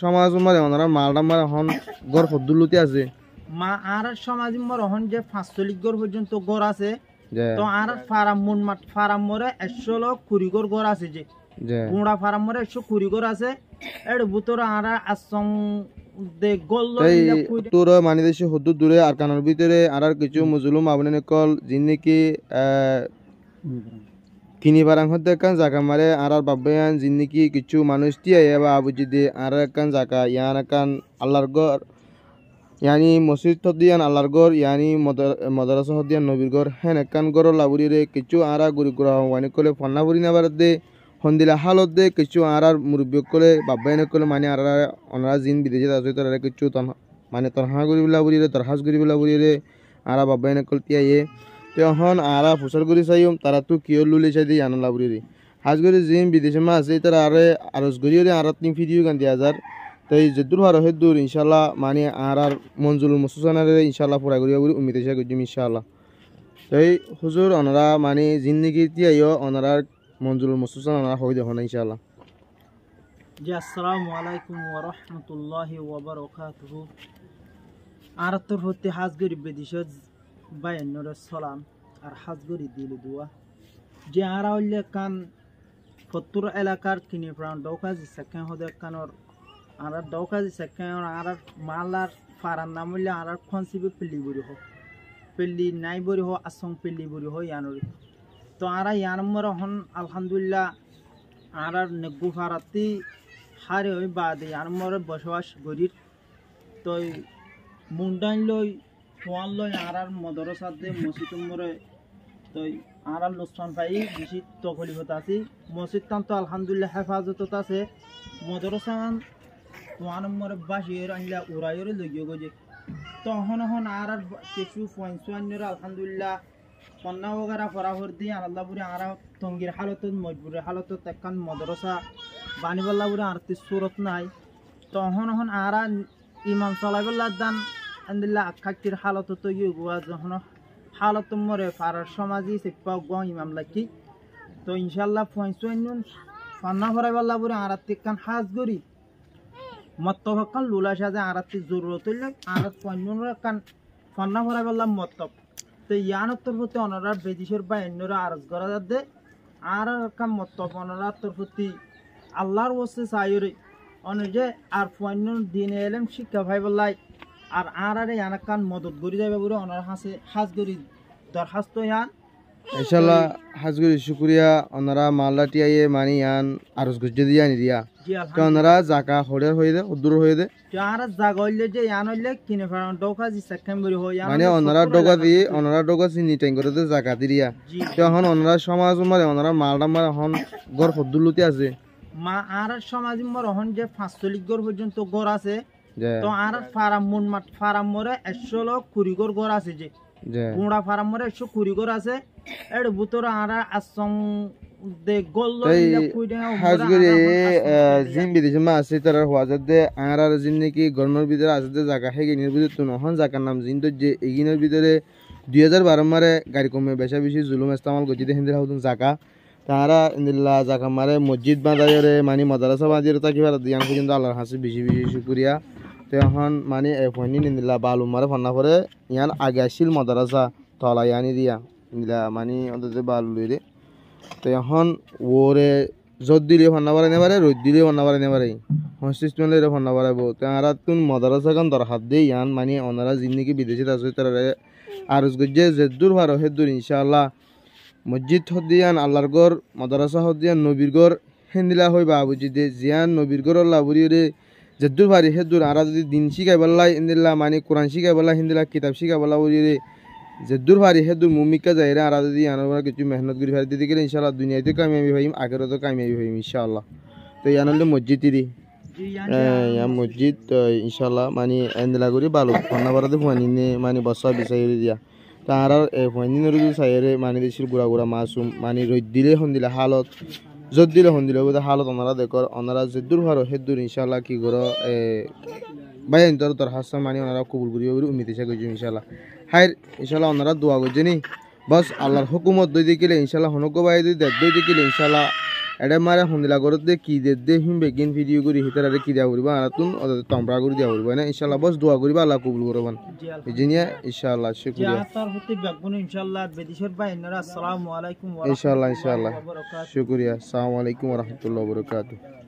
সমাজ মারে ওনারা মারে হন গড় ফদ্দুলুতে আছে মা আর সমাজ মরে যে পাঁচচল্লিশ গড় পর্যন্ত গড় আছে তো আর ফারাম মন মাঠ ফারাম মরে একশো লোক কুড়ি আছে যে কুড়া ফারাম মরে একশো কুড়ি আছে এর ভিতরে আর আসম মানি আর কানের ভিতরে আর কিছু মুজলুম আবনে নিকল যিনি কি কিনিবারাং হতে একখান জাগা মারে আর বাবায়ান জিন্দিকি কিছু মানুষ দিয়ে এবার আবুজি দিয়ে আর একখান জাগা ইয়ান একখান আল্লাহর গড় ইয়ানি মসজিদ হদিয়ান আল্লাহর গড় ইয়ানি মদারাসা হদিয়ান নবীর গড় হেন একখান গড় লাবুরিরে কিছু আরা গুরি গ্রহ ওয়ানি কলে ফন্না ভরি নেবার দে সন্দিলা হালত দে কিছু আর মুরব্বী কলে বাবায়ান কলে মানে আর অনারা জিন বিদেশে আছে তারা কিছু মানে তরহা করি বোলা বুড়িয়ে তরহাস করি বোলা বুড়িয়ে আরা বাবায়ান কল তিয়াইয়ে তখন আর ফুসর করে চাইম তারা তো কিয় লুলে চাই দিয়ে আনলা বুড়ি রে হাজ করে যে বিদেশে মা আছে তারা আরে আরস করি রে আর তিন ফিডিও গান দিয়ে হাজার তাই যদুর হার হেদুর ইনশাল্লাহ মানে আর আর মঞ্জুল মুসুসানারে ইনশাল্লাহ পুরা করিয়া করি উমিতে ইসা করি ইনশাল্লাহ তাই হুজুর অনারা মানে জিন্দিগি তিয়াইও অনারার মঞ্জুল মসুসান অনারা হয়ে দেখো না ইনশাল্লাহ জি আসসালামু আলাইকুম ওয়া রাহমাতুল্লাহি ওয়া বারাকাতুহু আর তোর হতে হাজগরি বিদেশে বায়ান্নর সলাম আর হাজগরি দিল দুয়া যে আরা হইলে কান ফতুর এলাকার কিনে প্রাণ ডৌকাজি সেকেন হদে কানর আর ডৌকাজি সেকেন আর মালার ফারার নাম হইলে আর খনসিবে পেলি বুড়ি হোক পেলি নাই বুড়ি হোক আসং পেলি বুড়ি হোক ইয়ানোর তো আরা ইয়ানমর হন আলহামদুলিল্লাহ আর নেগু ফারাতি হারে ওই বাদে ইয়ানমর বসবাস গরির তো মুন্ডাইন লই ঠোয়ান লয় আর আর মদর সাথে মসজিদমরে তো আর আর লোকসান পাই বেশি তখলি আছি মসজিদ তান তো আলহামদুলিল্লাহ হেফাজত আছে মদরসান তোমার মরে বাসিয়ে আনলা উড়াইয়ের লগিয়ে গজে তখন এখন আর আর কিছু পঞ্চান্নর আলহামদুলিল্লাহ কন্যা বগারা ফরাহর দিয়ে আল্লাহপুরে আর তঙ্গির হালতত মজবুরের হালতত একখান মদরসা বানিবাল্লাপুরে আর সুরত নাই তখন হন আর ইমাম সালাইবুল্লাহ দান আলহামদুলিল্লাহ আখাকির হালত তো ইউগুয়া যখন হালত মরে পাড়ার সমাজই সেপা গো ইমাম তো ইনশাল্লাহ পঞ্চান্ন পান্না ভরাই পাল্লা পরে আরাত্তি কান হাজ গরি মত্ত হকান লুলা সাজে আরাত্তি জরুরত হইলে আরাত পঞ্চান্ন কান পান্না ভরাই পাল্লাম তো ইয়ানোত্তর প্রতি অনরা বেদিসের বা অন্যরা আরজ করা যাতে আর কাম মত্তব অনরাত্তর প্রতি আল্লাহর ওসে সায়রে অনুযায়ী আর পঞ্চান্ন দিনে এলেন শিক্ষা ভাই বললাই আর আর আর আরে আনাকান মদত গরি যাবে বুড়ো অনার হাসে হাস গড়ি দরখাস্ত ইয়ান ইনশাআল্লাহ হাস গড়ি শুকরিয়া অনারা মালাটি আইয়ে মানি আন আরজ গজ যদি আনি দিয়া তো অনারা জাকা হড়ে হই দে উদুর হই দে তো আর জাগল যে ইয়ান হইলে কিনে ফারন ডোকা জি সেকেন্ড বড়ি হই ইয়ান মানে অনারা ডোকা দি অনারা ডোকা সি নিটেন করে দে জাকা দিয়া তো হন অনারা সমাজ মারে অনারা মালডা মারে হন গর ফদুলুতি আছে মা আর সমাজ মর হন যে 45 গর পর্যন্ত গর আছে তো আর ফারামুন মাঠ মরে একশো লোক কুড়িগর ঘর আছে যে গুঁড়া মরে একশো ঘর আছে এর ভুতর আর আসং মসজিদ বাঁধাইরে মানে মাদারাসা বাঁধিয়ে তাকিবার হাসি বেশি বেশি শুক্রিয়া তো এখন মানে এফনি নিদিলা বালু মারে ফন্না করে ইয়ান আগে আসছিল মাদারাসা তলা ইয়ানি দিয়া নিদিলা মানে অন্তত বালু রে তো এখন ওরে জোর দিলে ফন্না পারে নেবারে রোদ দিলে ফন্না পারে নেবারে হস্তিষ্ঠ লইরে ফন্না পারাব তো আর তুন মাদারাসা কান দরহাত দিয়ে ইয়ান মানে ওনারা জিন্দিগি বিদেশে আছে তারা আরজ গজ্জে যে দূর ভারো হে দূর ইনশাআল্লাহ মসজিদ দিয়ান আল্লাহর গড় মদারাসা মাদারাসা দিয়ান নবীর গড় হেন্দিলা হই বাবুজি দে জিয়ান নবীর গড় লাভুরি রে যে দূর ভারি হে আরা যদি দিন শিখাই বললা ইন্দিল্লা মানে কোরআন শিখাই বললা হিন্দিলা কিতাব শিখাই বললা ওই যে দূর ভারি হে দূর মুমিকা যাই রে আরা যদি আনার কিছু মেহনত করি ভারি দিদি গেলে ইনশাল্লাহ দুনিয়াতে কামিয়াবি হইম আগেরও কামিয়াবি হইম ইনশাআল্লাহ তো ইয়ানলে মসজিদ দিদি ইয়া মসজিদ তো ইনশাল্লাহ মানে এন্দিলা করি ভালো ফন্না বাড়াতে ফুয়ানিনে মানে বসা বিচাই দিয়া তাহার ফুয়ানিনের সাইরে মানে দিছিল গুড়া গুড়া মাসুম মানে রোদ দিলে সন্দিলা হালত যদ দিলে হন দিলে হালত অনারা দেখর অনারা যদ্দুর হারো হেদ্দুর ইনশাল্লাহ কি করো ভাই তোর তোর হাসা মানি ওনারা কবুল করি ওর উমিত ইসা গেছি ইনশাল্লাহ হাইর ইনশাল্লাহ ওনারা দোয়া করছে নি বস আল্লাহর হুকুমত দই দেখিলে ইনশাল্লাহ হনক বাই দই দেখ দই দেখিলে ইনশাল্লাহ এটা মারে সন্ধিলা করত দে কি দে দে হিম বেগিন ভিডিও করি হিতার আরে কি দেওয়া করিবা আর তুন ওদের তম্বরা করে দেওয়া করিবা না ইনশাআল্লাহ বস দোয়া করিবা আল্লাহ কবুল করবেন ইজিনিয়া ইনশাআল্লাহ শুকরিয়া তার হতে বেগুন ইনশাআল্লাহ বেদিশের বাইনারা